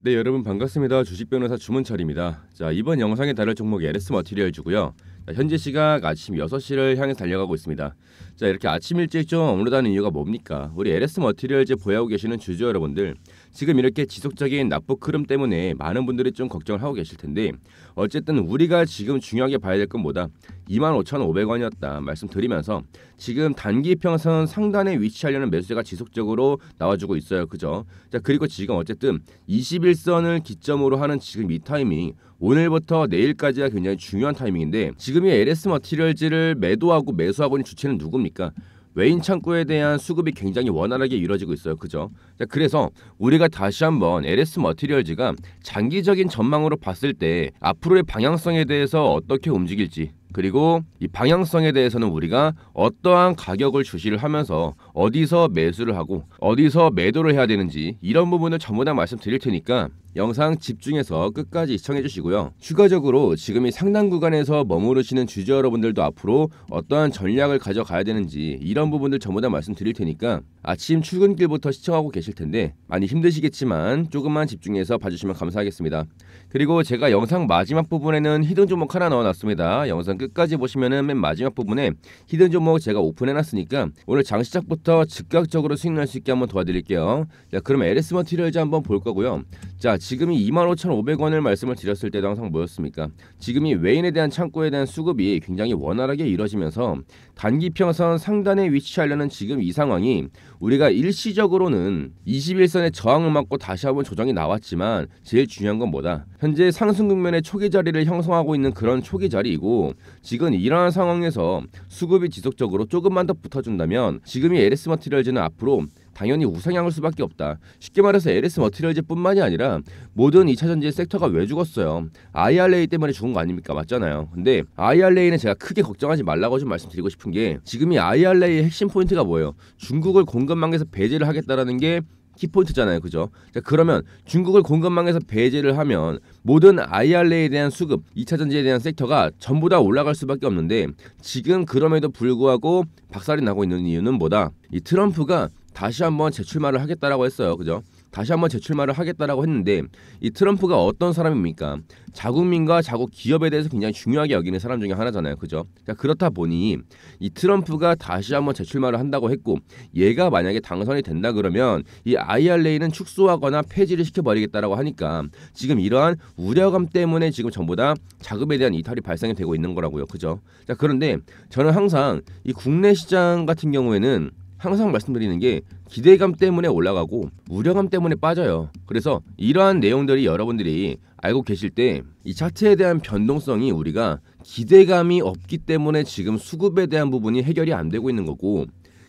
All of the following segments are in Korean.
네 여러분 반갑습니다 주식 변호사 주문철입니다 자 이번 영상에 다룰 종목이 LS 머티리얼주고요 현재 시각 아침 6시를 향해 달려가고 있습니다 자 이렇게 아침 일찍 좀 업로드하는 이유가 뭡니까? 우리 LS 머티리얼즈 보유하고 계시는 주주 여러분들 지금 이렇게 지속적인 납폭 흐름 때문에 많은 분들이 좀 걱정을 하고 계실 텐데 어쨌든 우리가 지금 중요하게 봐야 될것보다 25,500원이었다 말씀드리면서 지금 단기 평선 상단에 위치하려는 매수세가 지속적으로 나와주고 있어요 그죠? 자 그리고 지금 어쨌든 21선을 기점으로 하는 지금 이 타이밍 오늘부터 내일까지가 굉장히 중요한 타이밍인데 지금이 LS 머티리얼즈를 매도하고 매수하고 있는 주체는 누굽니까? 보니까 외인 창구에 대한 수급이 굉장히 원활하게 이루어지고 있어요. 그죠? 그래서 우리가 다시 한번 LS 머티리얼즈가 장기적인 전망으로 봤을 때 앞으로의 방향성에 대해서 어떻게 움직일지 그리고 이 방향성에 대해서는 우리가 어떠한 가격을 주시를 하면서 어디서 매수를 하고 어디서 매도를 해야 되는지 이런 부분을 전부 다 말씀드릴 테니까 영상 집중해서 끝까지 시청해 주시고요. 추가적으로 지금 이상당 구간에서 머무르시는 주주 여러분들도 앞으로 어떠한 전략을 가져가야 되는지 이런 부분들 전부 다 말씀드릴 테니까 아침 출근길부터 시청하고 계실 텐데 많이 힘드시겠지만 조금만 집중해서 봐주시면 감사하겠습니다. 그리고 제가 영상 마지막 부분에는 히든 종목 하나 넣어놨습니다. 영상 끝까지 보시면은 맨 마지막 부분에 히든 종목 제가 오픈해놨으니까 오늘 장 시작부터 더 즉각적으로 수익 날 수 있게 한번 도와드릴게요. 자, 그럼 LS 머티리얼즈 한번 볼 거고요. 자, 지금이 25,500원을 말씀을 드렸을 때도 항상 뭐였습니까? 지금이 외인에 대한 창고에 대한 수급이 굉장히 원활하게 이루어지면서 단기 평선 상단에 위치하려는 지금 이 상황이 우리가 일시적으로는 21선의 저항을 맞고 다시 한번 조정이 나왔지만 제일 중요한 건 뭐다? 현재 상승 국면의 초기 자리를 형성하고 있는 그런 초기 자리이고 지금 이러한 상황에서 수급이 지속적으로 조금만 더 붙어준다면 지금이 LS LS 머티리얼즈는 앞으로 당연히 우상향할 수밖에 없다. 쉽게 말해서 LS 머티리얼즈뿐만이 아니라 모든 2차전지 의 섹터가 왜 죽었어요? IRA 때문에 죽은 거 아닙니까? 맞잖아요. 근데 IRA는 제가 크게 걱정하지 말라고 좀 말씀드리고 싶은 게 지금이 IRA의 핵심 포인트가 뭐예요? 중국을 공급망에서 배제를 하겠다라는 게 키포인트잖아요. 그죠? 자, 그러면 중국을 공급망에서 배제를 하면 모든 IRA에 대한 수급, 2차 전지에 대한 섹터가 전부 다 올라갈 수밖에 없는데 지금 그럼에도 불구하고 박살이 나고 있는 이유는 뭐다? 이 트럼프가 다시 한번 재출마를 하겠다라고 했어요. 그죠? 다시 한번 재출마를 하겠다라고 했는데 이 트럼프가 어떤 사람입니까? 자국민과 자국 기업에 대해서 굉장히 중요하게 여기는 사람 중에 하나잖아요. 그죠? 그 그렇다 보니 이 트럼프가 다시 한번 재출마를 한다고 했고 얘가 만약에 당선이 된다 그러면 이 IRA는 축소하거나 폐지를 시켜버리겠다라고 하니까 지금 이러한 우려감 때문에 지금 전부 다 자금에 대한 이탈이 발생이 되고 있는 거라고요. 그죠? 자, 그런데 저는 항상 이 국내 시장 같은 경우에는 항상 말씀드리는 게 기대감 때문에 올라가고 우려감 때문에 빠져요. 그래서 이러한 내용들이 여러분들이 알고 계실 때 이 차트에 대한 변동성이 우리가 기대감이 없기 때문에 지금 수급에 대한 부분이 해결이 안 되고 있는 거고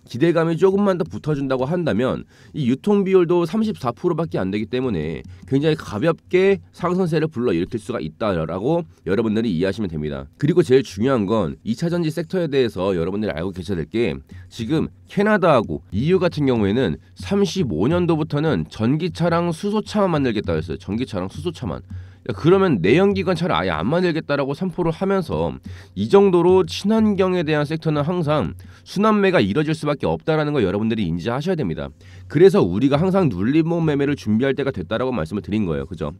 기대감이 조금만 더 붙어준다고 한다면 이 유통 비율도 34%밖에 안 되기 때문에 굉장히 가볍게 상승세를 불러일으킬 수가 있다라고 여러분들이 이해하시면 됩니다. 그리고 제일 중요한 건 2차 전지 섹터에 대해서 여러분들이 알고 계셔야 될 게 지금 캐나다하고 EU 같은 경우에는 35년도부터는 전기차랑 수소차만 만들겠다 고 했어요. 전기차랑 수소차만. 그러니까 그러면 내연기관차를 아예 안 만들겠다라고 선포를 하면서 이 정도로 친환경에 대한 섹터는 항상 순환매가 이뤄질 수밖에 없다라는 걸 여러분들이 인지하셔야 됩니다. 그래서 우리가 항상 눌림목 매매를 준비할 때가 됐다라고 말씀을 드린 거예요. 그죠?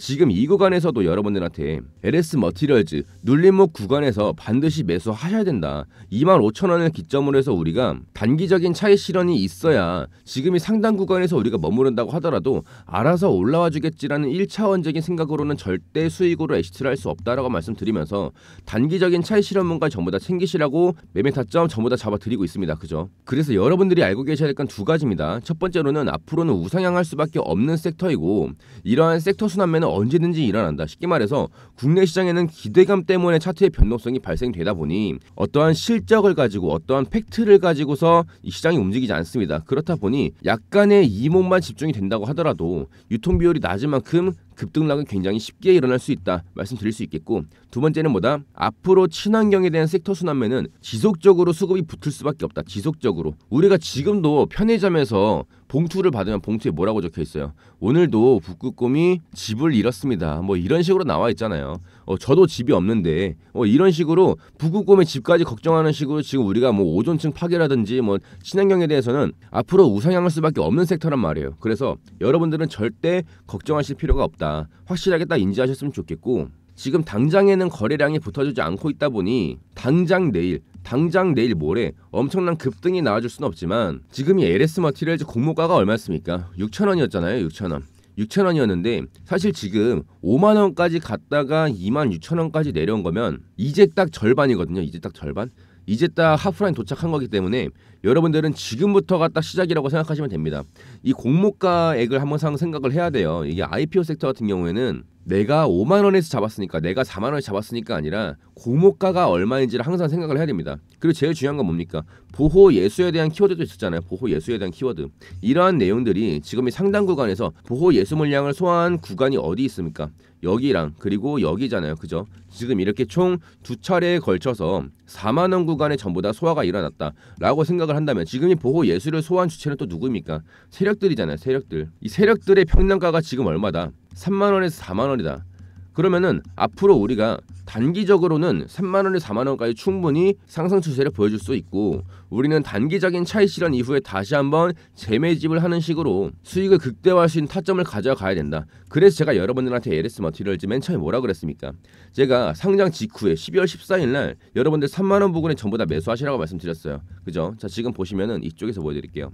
지금 이 구간에서도 여러분들한테 LS 머티리얼즈 눌림목 구간에서 반드시 매수하셔야 된다. 25,000원을 기점으로 해서 우리가 단기적인 차익 실현이 있어야 지금이 상당 구간에서 우리가 머무른다고 하더라도 알아서 올라와 주겠지라는 1차원적인 생각으로는 절대 수익으로 엑시트를 할수 없다라고 말씀드리면서 단기적인 차익 실현문과 전부 다 챙기시라고 매매 타점 전부 다 잡아드리고 있습니다. 그죠? 그래서 여러분들이 알고 계셔야 될 건 두 가지입니다. 첫첫 번째로는 앞으로는 우상향할 수밖에 없는 섹터이고 이러한 섹터 순환매는 언제든지 일어난다. 쉽게 말해서 국내 시장에는 기대감 때문에 차트의 변동성이 발생되다 보니 어떠한 실적을 가지고 어떠한 팩트를 가지고서 이 시장이 움직이지 않습니다. 그렇다 보니 약간의 이목만 집중이 된다고 하더라도 유통 비율이 낮은 만큼 급등락은 굉장히 쉽게 일어날 수 있다 말씀드릴 수 있겠고 두 번째는 뭐다 앞으로 친환경에 대한 섹터 순환매는 지속적으로 수급이 붙을 수밖에 없다 지속적으로 우리가 지금도 편의점에서 봉투를 받으면 봉투에 뭐라고 적혀 있어요. 오늘도 북극곰이 집을 잃었습니다. 뭐 이런 식으로 나와 있잖아요. 어, 저도 집이 없는데 어, 이런 식으로 북극곰의 집까지 걱정하는 식으로 지금 우리가 뭐 오존층 파괴라든지 뭐 친환경에 대해서는 앞으로 우상향할 수밖에 없는 섹터란 말이에요. 그래서 여러분들은 절대 걱정하실 필요가 없다. 확실하게 딱 인지하셨으면 좋겠고 지금 당장에는 거래량이 붙어주지 않고 있다 보니 당장 내일 당장 내일 모레 엄청난 급등이 나와줄 수는 없지만 지금 이 LS 머티리얼즈 공모가가 얼마였습니까? 6천원이었잖아요 6천원 6천원이었는데 사실 지금 5만원까지 갔다가 2만 6천원까지 내려온 거면 이제 딱 절반이거든요 이제 딱 절반 이제 딱 하프라인 도착한 거기 때문에 여러분들은 지금부터가 딱 시작이라고 생각하시면 됩니다. 이 공모가액을 한번 생각을 해야 돼요. 이게 IPO 섹터 같은 경우에는 내가 5만 원에서 잡았으니까 내가 4만 원에 잡았으니까 아니라 고목가가 얼마인지를 항상 생각을 해야 됩니다. 그리고 제일 중요한 건 뭡니까? 보호 예수에 대한 키워드도 있었잖아요. 보호 예수에 대한 키워드. 이러한 내용들이 지금 이 상당 구간에서 보호 예수 물량을 소화한 구간이 어디 있습니까? 여기랑 그리고 여기잖아요. 그죠? 지금 이렇게 총 두 차례에 걸쳐서 4만 원 구간에 전부 다 소화가 일어났다라고 생각을 한다면 지금 이 보호 예수를 소화한 주체는 또 누구입니까? 세력들이잖아요. 세력들. 이 세력들의 평당가가 지금 얼마다? 3만 원에서 4만 원이다. 그러면은 앞으로 우리가 단기적으로는 3만 원에서 4만 원까지 충분히 상승 추세를 보여줄 수 있고 우리는 단기적인 차익 실현 이후에 다시 한번 재매집을 하는 식으로 수익을 극대화할 수 있는 타점을 가져가야 된다. 그래서 제가 여러분들한테 LS 머티리얼즈 맨 처음에 뭐라 그랬습니까? 제가 상장 직후에 12월 14일 날 여러분들 3만 원 부근에 전부 다 매수하시라고 말씀드렸어요. 그죠? 자 지금 보시면은 이쪽에서 보여드릴게요.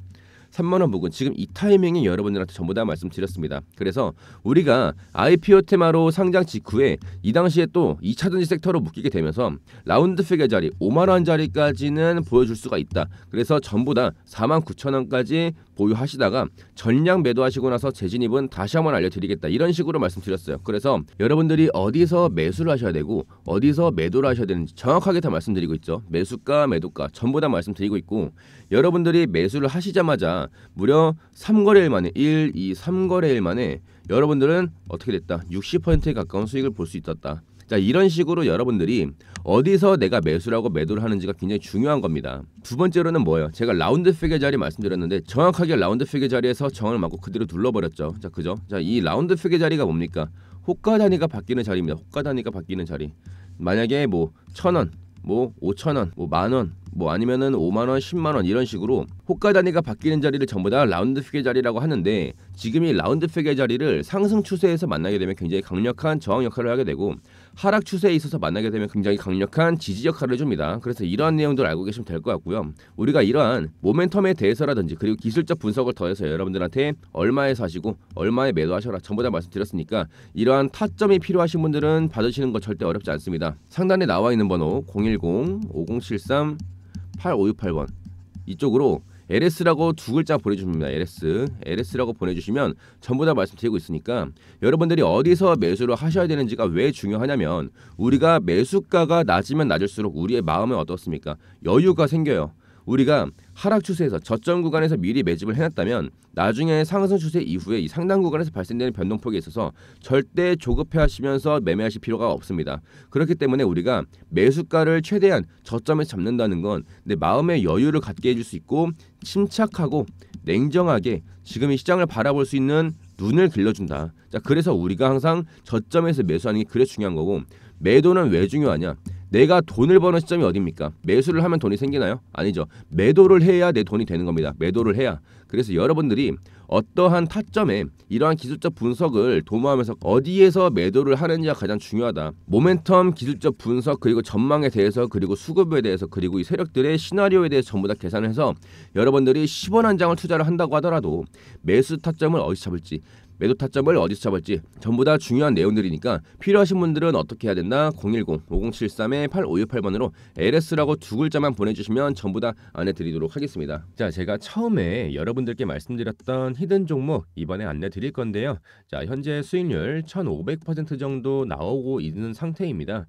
3만원 부근 지금 이 타이밍이 여러분들한테 전부 다 말씀드렸습니다. 그래서 우리가 IPO 테마로 상장 직후에 이 당시에 또 2차전지 섹터로 묶이게 되면서 라운드 피겨 자리 5만원 자리까지는 보여줄 수가 있다. 그래서 전부 다 4만 9천원까지 보유하시다가 전량 매도하시고 나서 재진입은 다시 한번 알려드리겠다 이런 식으로 말씀드렸어요 그래서 여러분들이 어디서 매수를 하셔야 되고 어디서 매도를 하셔야 되는지 정확하게 다 말씀드리고 있죠 매수가 매도가 전부 다 말씀드리고 있고 여러분들이 매수를 하시자마자 무려 3거래일 만에 1, 2, 3거래일 만에 여러분들은 어떻게 됐다? 60%에 가까운 수익을 볼 수 있었다. 자, 이런 식으로 여러분들이 어디서 내가 매수라고 매도를 하는지가 굉장히 중요한 겁니다. 두 번째로는 뭐예요? 제가 라운드 피겨 자리 말씀드렸는데 정확하게 라운드 피겨 자리에서 정을 맞고 그대로 눌러버렸죠. 자, 그죠? 자, 이 라운드 피겨 자리가 뭡니까? 호가 단위가 바뀌는 자리입니다. 호가 단위가 바뀌는 자리. 만약에 뭐 천원, 뭐 오천원, 뭐 만원, 뭐 아니면은 5만 원, 10만 원 이런 식으로 호가 단위가 바뀌는 자리를 전부 다 라운드 피게 자리라고 하는데 지금 이 라운드 피게 자리를 상승 추세에서 만나게 되면 굉장히 강력한 저항 역할을 하게 되고 하락 추세에 있어서 만나게 되면 굉장히 강력한 지지 역할을 줍니다 그래서 이러한 내용들 알고 계시면 될 것 같고요. 우리가 이러한 모멘텀에 대해서라든지 그리고 기술적 분석을 더해서 여러분들한테 얼마에 사시고 얼마에 매도하셔라 전부 다 말씀드렸으니까 이러한 타점이 필요하신 분들은 받으시는 거 절대 어렵지 않습니다. 상단에 나와 있는 번호 010 5073 8568번 이쪽으로 LS라고 두 글자 보내주십니다. LS. LS라고 보내주시면 전부 다 말씀드리고 있으니까 여러분들이 어디서 매수를 하셔야 되는지가 왜 중요하냐면 우리가 매수가가 낮으면 낮을수록 우리의 마음은 어떻습니까? 여유가 생겨요. 우리가 하락 추세에서 저점 구간에서 미리 매집을 해놨다면 나중에 상승 추세 이후에 이 상단 구간에서 발생되는 변동폭에 있어서 절대 조급해하시면서 매매하실 필요가 없습니다. 그렇기 때문에 우리가 매수가를 최대한 저점에 잡는다는 건 내 마음의 여유를 갖게 해줄 수 있고 침착하고 냉정하게 지금 이 시장을 바라볼 수 있는 눈을 길러준다. 자, 그래서 우리가 항상 저점에서 매수하는 게 그래 중요한 거고 매도는 왜 중요하냐? 내가 돈을 버는 시점이 어딥니까? 매수를 하면 돈이 생기나요? 아니죠. 매도를 해야 내 돈이 되는 겁니다. 매도를 해야. 그래서 여러분들이 어떠한 타점에 이러한 기술적 분석을 도모하면서 어디에서 매도를 하는지가 가장 중요하다. 모멘텀 기술적 분석 그리고 전망에 대해서 그리고 수급에 대해서 그리고 이 세력들의 시나리오에 대해서 전부 다 계산해서 여러분들이 10원 한 장을 투자를 한다고 하더라도 매수 타점을 어디서 잡을지 매도 타점을 어디서 잡을지 전부 다 중요한 내용들이니까 필요하신 분들은 어떻게 해야 된다 010-5073-8568번으로 LS라고 두 글자만 보내주시면 전부 다 안내드리도록 하겠습니다. 자 제가 처음에 여러분들께 말씀드렸던 히든 종목 이번에 안내드릴 건데요. 자 현재 수익률 1500% 정도 나오고 있는 상태입니다.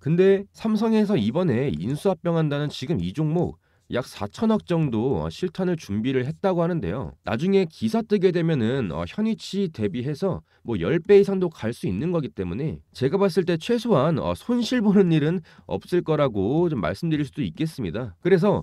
근데 삼성에서 이번에 인수합병한다는 지금 이 종목 약 4천억 정도 어, 실탄을 준비를 했다고 하는데요. 나중에 기사 뜨게 되면은 어, 현위치 대비해서 뭐 10배 이상도 갈 수 있는 거기 때문에 제가 봤을 때 최소한 어, 손실 보는 일은 없을 거라고 좀 말씀드릴 수도 있겠습니다. 그래서